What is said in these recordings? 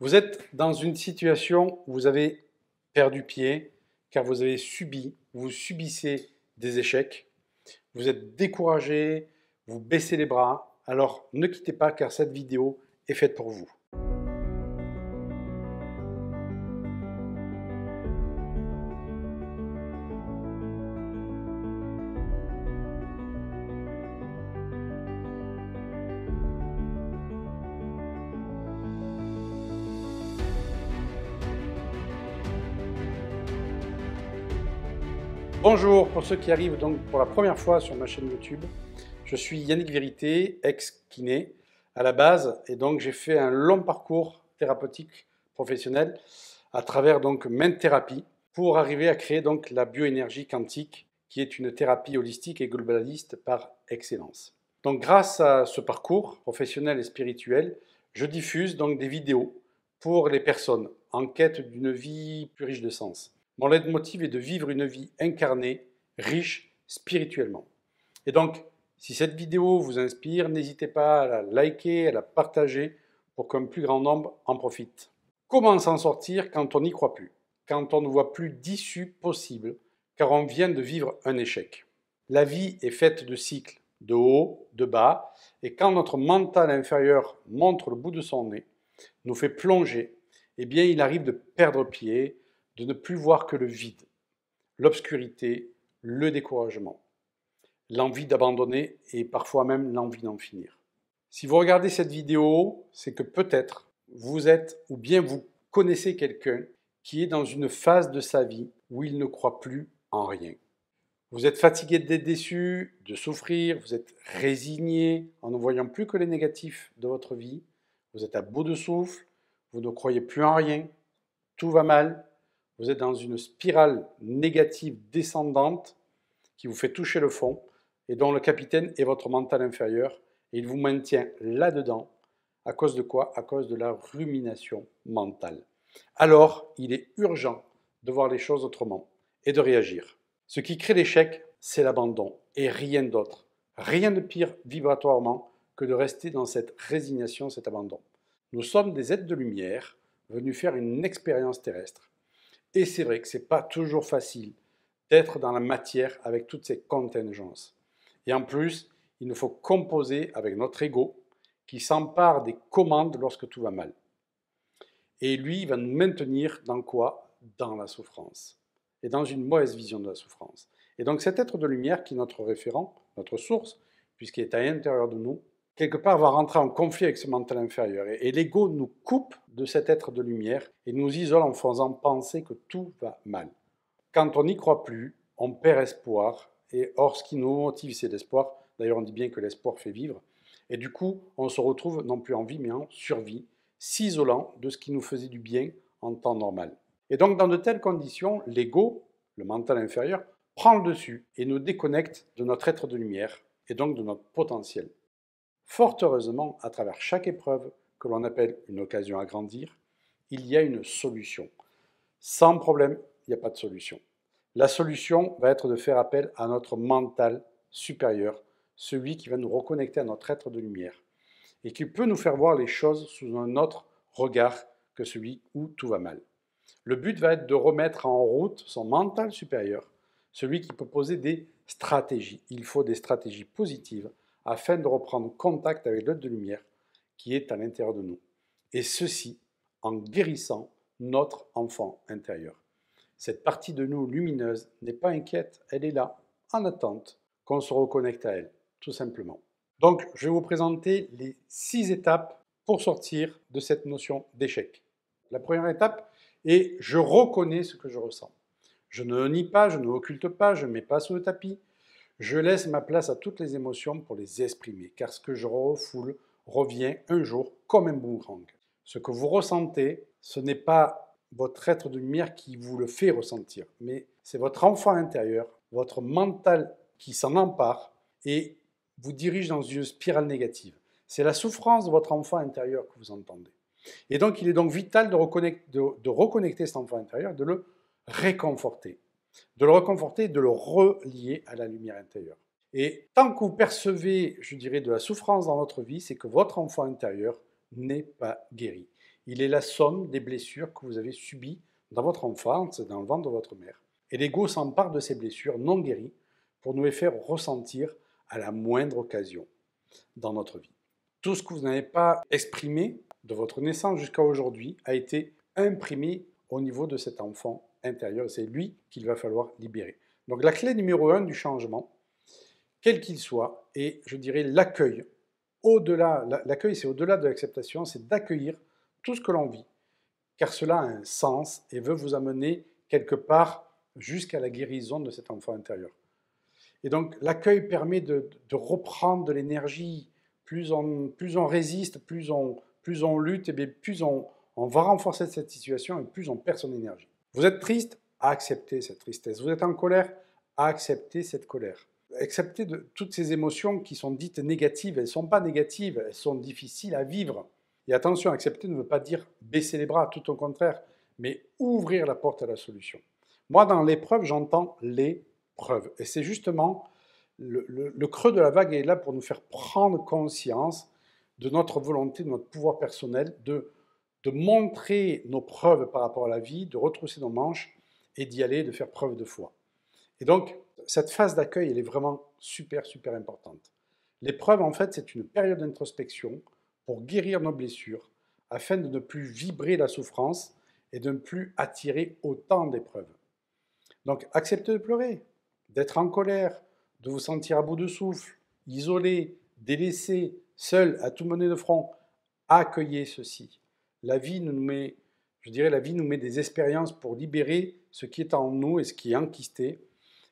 Vous êtes dans une situation où vous avez perdu pied, car vous avez subi, vous subissez des échecs, vous êtes découragé, vous baissez les bras. Alors ne quittez pas, car cette vidéo est faite pour vous. Bonjour pour ceux qui arrivent donc pour la première fois sur ma chaîne YouTube. Je suis Yannick Vérité, ex-kiné à la base et donc j'ai fait un long parcours thérapeutique professionnel à travers donc main thérapie pour arriver à créer donc la bioénergie quantique qui est une thérapie holistique et globaliste par excellence. Donc grâce à ce parcours professionnel et spirituel, je diffuse donc des vidéos pour les personnes en quête d'une vie plus riche de sens. Mon leitmotiv est de vivre une vie incarnée, riche spirituellement. Et donc, si cette vidéo vous inspire, n'hésitez pas à la liker, à la partager pour qu'un plus grand nombre en profite. Comment s'en sortir quand on n'y croit plus, quand on ne voit plus d'issue possible, car on vient de vivre un échec La vie est faite de cycles, de haut, de bas, et quand notre mental inférieur montre le bout de son nez, nous fait plonger, eh bien il arrive de perdre pied, de ne plus voir que le vide, l'obscurité, le découragement, l'envie d'abandonner et parfois même l'envie d'en finir. Si vous regardez cette vidéo, c'est que peut-être vous êtes ou bien vous connaissez quelqu'un qui est dans une phase de sa vie où il ne croit plus en rien. Vous êtes fatigué d'être déçu, de souffrir, vous êtes résigné en ne voyant plus que les négatifs de votre vie, vous êtes à bout de souffle, vous ne croyez plus en rien, tout va mal, vous êtes dans une spirale négative descendante qui vous fait toucher le fond et dont le capitaine est votre mental inférieur. Et il vous maintient là-dedans. À cause de quoi À cause de la rumination mentale. Alors, il est urgent de voir les choses autrement et de réagir. Ce qui crée l'échec, c'est l'abandon et rien d'autre. Rien de pire vibratoirement que de rester dans cette résignation, cet abandon. Nous sommes des êtres de lumière venus faire une expérience terrestre. Et c'est vrai que ce n'est pas toujours facile d'être dans la matière avec toutes ces contingences. Et en plus, il nous faut composer avec notre ego qui s'empare des commandes lorsque tout va mal. Et lui, il va nous maintenir dans quoi Dans la souffrance. Et dans une mauvaise vision de la souffrance. Et donc cet être de lumière qui est notre référent, notre source, puisqu'il est à l'intérieur de nous, quelque part va rentrer en conflit avec ce mental inférieur. Et, et l'ego nous coupe de cet être de lumière et nous isole en faisant penser que tout va mal. Quand on n'y croit plus, on perd espoir, et or ce qui nous motive, c'est l'espoir. D'ailleurs, on dit bien que l'espoir fait vivre. Et du coup, on se retrouve non plus en vie, mais en survie, s'isolant de ce qui nous faisait du bien en temps normal. Et donc, dans de telles conditions, l'ego, le mental inférieur, prend le dessus et nous déconnecte de notre être de lumière, et donc de notre potentiel. Fort heureusement, à travers chaque épreuve, que l'on appelle une occasion à grandir, il y a une solution. Sans problème, il n'y a pas de solution. La solution va être de faire appel à notre mental supérieur, celui qui va nous reconnecter à notre être de lumière et qui peut nous faire voir les choses sous un autre regard que celui où tout va mal. Le but va être de remettre en route son mental supérieur, celui qui peut poser des stratégies. Il faut des stratégies positives afin de reprendre contact avec l'être de lumière qui est à l'intérieur de nous. Et ceci en guérissant notre enfant intérieur. Cette partie de nous lumineuse n'est pas inquiète, elle est là, en attente qu'on se reconnecte à elle, tout simplement. Donc, je vais vous présenter les six étapes pour sortir de cette notion d'échec. La première étape est je reconnais ce que je ressens. Je ne nie pas, je ne occulte pas, je ne mets pas sous le tapis. Je laisse ma place à toutes les émotions pour les exprimer, car ce que je refoule revient un jour comme un boomerang. Ce que vous ressentez, ce n'est pas votre être de lumière qui vous le fait ressentir, mais c'est votre enfant intérieur, votre mental qui s'en empare et vous dirige dans une spirale négative. C'est la souffrance de votre enfant intérieur que vous entendez. Et donc, il est donc vital de reconnecter, de, de reconnecter cet enfant intérieur, de le réconforter, de le réconforter, de le relier à la lumière intérieure. Et tant que vous percevez, je dirais, de la souffrance dans votre vie, c'est que votre enfant intérieur n'est pas guéri. Il est la somme des blessures que vous avez subies dans votre enfance, dans le ventre de votre mère. Et l'ego s'empare de ces blessures non guéries pour nous les faire ressentir à la moindre occasion dans notre vie. Tout ce que vous n'avez pas exprimé de votre naissance jusqu'à aujourd'hui a été imprimé au niveau de cet enfant intérieur. C'est lui qu'il va falloir libérer. Donc la clé numéro un du changement, quel qu'il soit, et je dirais l'accueil. Au-delà, l'accueil, c'est au-delà de l'acceptation, c'est d'accueillir tout ce que l'on vit, car cela a un sens et veut vous amener quelque part jusqu'à la guérison de cet enfant intérieur. Et donc l'accueil permet de, reprendre de l'énergie. Plus on, plus on résiste, plus on, plus on lutte, et eh plus on, on va renforcer cette situation et plus on perd son énergie. Vous êtes triste Acceptez cette tristesse. Vous êtes en colère Acceptez cette colère accepter toutes ces émotions qui sont dites négatives. Elles ne sont pas négatives, elles sont difficiles à vivre. Et attention, accepter ne veut pas dire baisser les bras, tout au contraire, mais ouvrir la porte à la solution. Moi, dans l'épreuve, j'entends les preuves. Et c'est justement le, creux de la vague est là pour nous faire prendre conscience de notre volonté, de notre pouvoir personnel, de, de montrer nos preuves par rapport à la vie, de retrousser nos manches et d'y aller, de faire preuve de foi. Et donc, cette phase d'accueil, elle est vraiment super, super importante. L'épreuve, en fait, c'est une période d'introspection pour guérir nos blessures, afin de ne plus vibrer la souffrance et de ne plus attirer autant d'épreuves. Donc, acceptez de pleurer, d'être en colère, de vous sentir à bout de souffle, isolé, délaissé, seul, à tout mener de front. Accueillez ceci. La vie nous met, je dirais, la vie nous met des expériences pour libérer ce qui est en nous et ce qui est enquisté,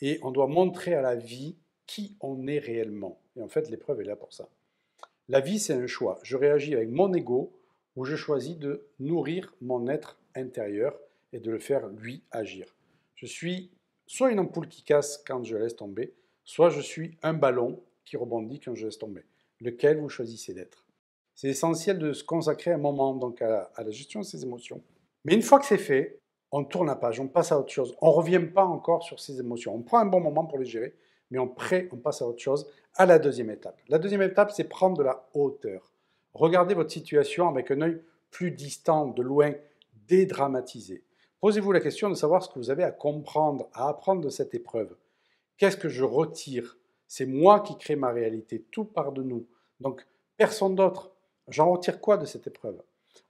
et on doit montrer à la vie qui on est réellement. Et en fait, l'épreuve est là pour ça. La vie, c'est un choix. Je réagis avec mon ego ou je choisis de nourrir mon être intérieur et de le faire lui agir. Je suis soit une ampoule qui casse quand je laisse tomber, soit je suis un ballon qui rebondit quand je laisse tomber. Lequel vous choisissez d'être. C'est essentiel de se consacrer un moment donc à la, gestion de ses émotions. Mais une fois que c'est fait, on tourne la page, on passe à autre chose. On ne revient pas encore sur ces émotions. On prend un bon moment pour les gérer, mais on, on passe à autre chose, à la deuxième étape. La deuxième étape, c'est prendre de la hauteur. Regardez votre situation avec un œil plus distant, de loin, dédramatisé. Posez-vous la question de savoir ce que vous avez à comprendre, à apprendre de cette épreuve. Qu'est-ce que je retire C'est moi qui crée ma réalité, tout part de nous. Donc, personne d'autre. J'en retire quoi de cette épreuve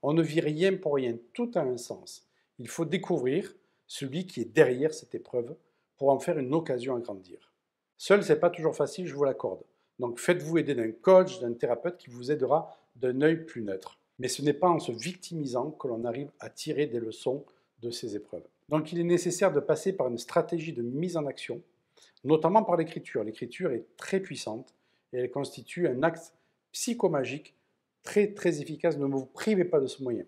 On ne vit rien pour rien, tout a un sens. Il faut découvrir celui qui est derrière cette épreuve pour en faire une occasion à grandir. Seul, c'est pas toujours facile, je vous l'accorde. Donc faites-vous aider d'un coach, d'un thérapeute qui vous aidera d'un œil plus neutre. Mais ce n'est pas en se victimisant que l'on arrive à tirer des leçons de ces épreuves. Donc il est nécessaire de passer par une stratégie de mise en action, notamment par l'écriture. L'écriture est très puissante et elle constitue un acte psychomagique très très efficace. Ne vous privez pas de ce moyen.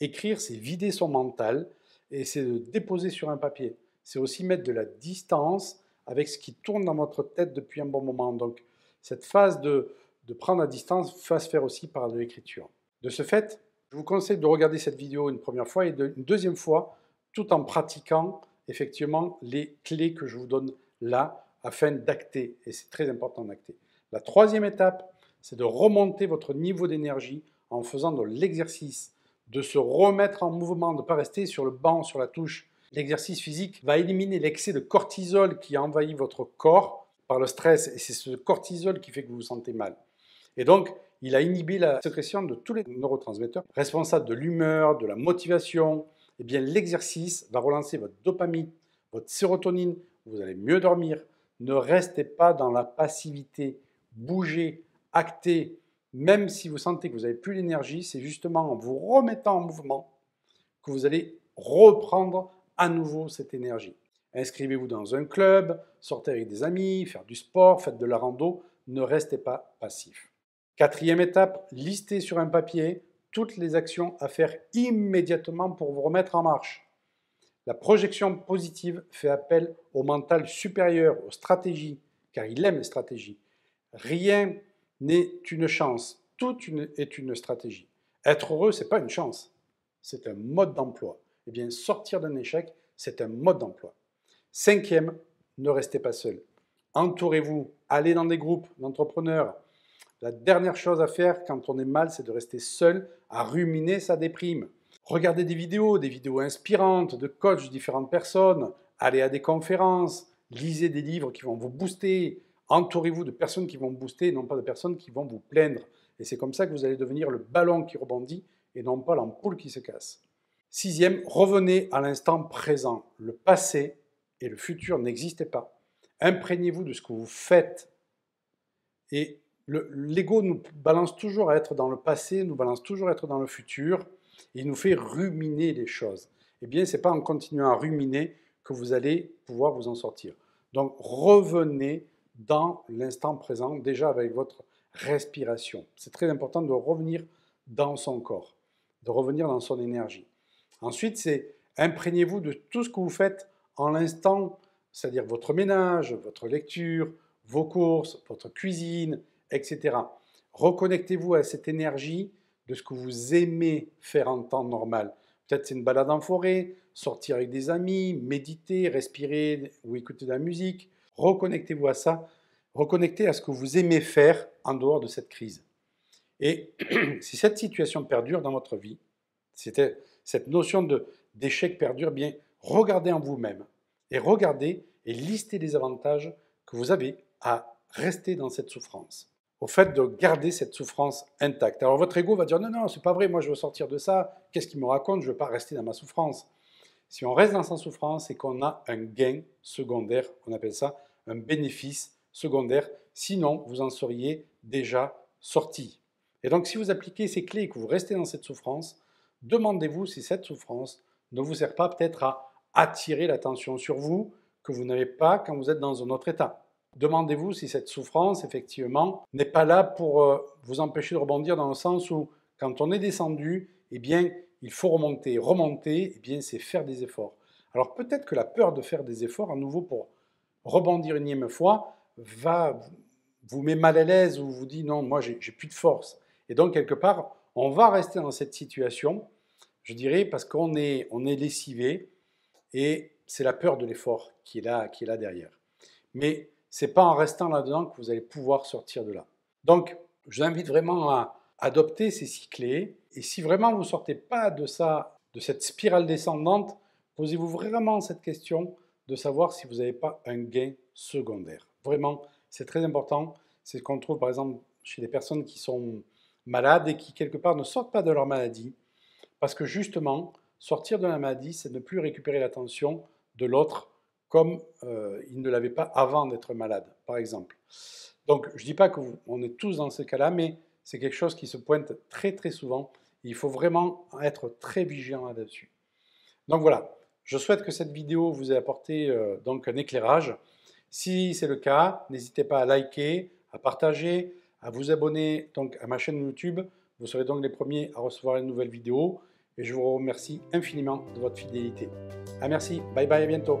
Écrire, c'est vider son mental et c'est de déposer sur un papier. C'est aussi mettre de la distance avec ce qui tourne dans votre tête depuis un bon moment. Donc, cette phase de, prendre la distance va se faire aussi par l'écriture. De ce fait, je vous conseille de regarder cette vidéo une première fois et une deuxième fois tout en pratiquant effectivement les clés que je vous donne là afin d'acter. Et c'est très important d'acter. La troisième étape, c'est de remonter votre niveau d'énergie en faisant de l'exercice de se remettre en mouvement, de ne pas rester sur le banc, sur la touche. L'exercice physique va éliminer l'excès de cortisol qui a envahi votre corps par le stress, et c'est ce cortisol qui fait que vous vous sentez mal. Et donc, il a inhibé la sécrétion de tous les neurotransmetteurs responsables de l'humeur, de la motivation. Eh bien, l'exercice va relancer votre dopamine, votre sérotonine, vous allez mieux dormir. Ne restez pas dans la passivité. Bougez, actez, même si vous sentez que vous n'avez plus l'énergie, c'est justement en vous remettant en mouvement que vous allez reprendre à nouveau cette énergie. Inscrivez-vous dans un club, sortez avec des amis, faire du sport, faites de la rando, ne restez pas passif. Quatrième étape, listez sur un papier toutes les actions à faire immédiatement pour vous remettre en marche. La projection positive fait appel au mental supérieur, aux stratégies, car il aime les stratégies. Rien n'est une chance, tout est une stratégie. Être heureux, n'est pas une chance, c'est un mode d'emploi. Eh bien, sortir d'un échec, c'est un mode d'emploi. Cinquième, ne restez pas seul. Entourez-vous, allez dans des groupes d'entrepreneurs. La dernière chose à faire quand on est mal, c'est de rester seul à ruminer sa déprime. Regardez des vidéos, des vidéos inspirantes de coachs, différentes personnes, allez à des conférences, lisez des livres qui vont vous booster, Entourez-vous de personnes qui vont booster et non pas de personnes qui vont vous plaindre. Et c'est comme ça que vous allez devenir le ballon qui rebondit et non pas l'ampoule qui se casse. Sixième, revenez à l'instant présent. Le passé et le futur n'existaient pas. Imprégnez-vous de ce que vous faites. Et l'ego nous balance toujours à être dans le passé, nous balance toujours à être dans le futur. il nous fait ruminer les choses. Eh bien, ce n'est pas en continuant à ruminer que vous allez pouvoir vous en sortir. Donc, revenez dans l'instant présent, déjà avec votre respiration. C'est très important de revenir dans son corps, de revenir dans son énergie. Ensuite, c'est imprégnez-vous de tout ce que vous faites en l'instant, c'est-à-dire votre ménage, votre lecture, vos courses, votre cuisine, etc. Reconnectez-vous à cette énergie de ce que vous aimez faire en temps normal. Peut-être c'est une balade en forêt, sortir avec des amis, méditer, respirer ou écouter de la musique, Reconnectez-vous à ça, reconnectez à ce que vous aimez faire en dehors de cette crise. Et si cette situation perdure dans votre vie, c'était cette notion d'échec perdure, eh bien regardez en vous-même et regardez et listez les avantages que vous avez à rester dans cette souffrance, au fait de garder cette souffrance intacte. Alors votre ego va dire non non c'est pas vrai, moi je veux sortir de ça, qu'est-ce qu'il me raconte, je veux pas rester dans ma souffrance. Si on reste dans sa souffrance et qu'on a un gain secondaire, on appelle ça un bénéfice secondaire, sinon vous en seriez déjà sorti. Et donc si vous appliquez ces clés et que vous restez dans cette souffrance, demandez-vous si cette souffrance ne vous sert pas peut-être à attirer l'attention sur vous que vous n'avez pas quand vous êtes dans un autre état. Demandez-vous si cette souffrance, effectivement, n'est pas là pour euh, vous empêcher de rebondir dans le sens où, quand on est descendu, eh bien, il faut remonter. Remonter, eh bien, c'est faire des efforts. Alors peut-être que la peur de faire des efforts, à nouveau pour rebondir une énième fois va vous met mal à l'aise ou vous dit non, moi j'ai plus de force. Et donc quelque part, on va rester dans cette situation, je dirais, parce qu'on est, on est lessivé et c'est la peur de l'effort qui est là, qui est là derrière. Mais c'est pas en restant là-dedans que vous allez pouvoir sortir de là. Donc, je vous invite vraiment à adopter ces six clés. Et si vraiment vous ne sortez pas de ça, de cette spirale descendante, posez-vous vraiment cette question de savoir si vous n'avez pas un gain secondaire. Vraiment, c'est très important. C'est ce qu'on trouve par exemple chez des personnes qui sont malades et qui quelque part ne sortent pas de leur maladie. Parce que justement, sortir de la maladie, c'est ne plus récupérer l'attention de l'autre comme euh, il ne l'avait pas avant d'être malade, par exemple. Donc je ne dis pas qu'on est tous dans ce cas-là, mais c'est quelque chose qui se pointe très très souvent. Il faut vraiment être très vigilant là-dessus. Donc voilà, je souhaite que cette vidéo vous ait apporté euh, donc un éclairage. Si c'est le cas, n'hésitez pas à liker, à partager, à vous abonner donc à ma chaîne YouTube. Vous serez donc les premiers à recevoir une nouvelle vidéo et je vous remercie infiniment de votre fidélité. À ah, merci, bye bye, à bientôt.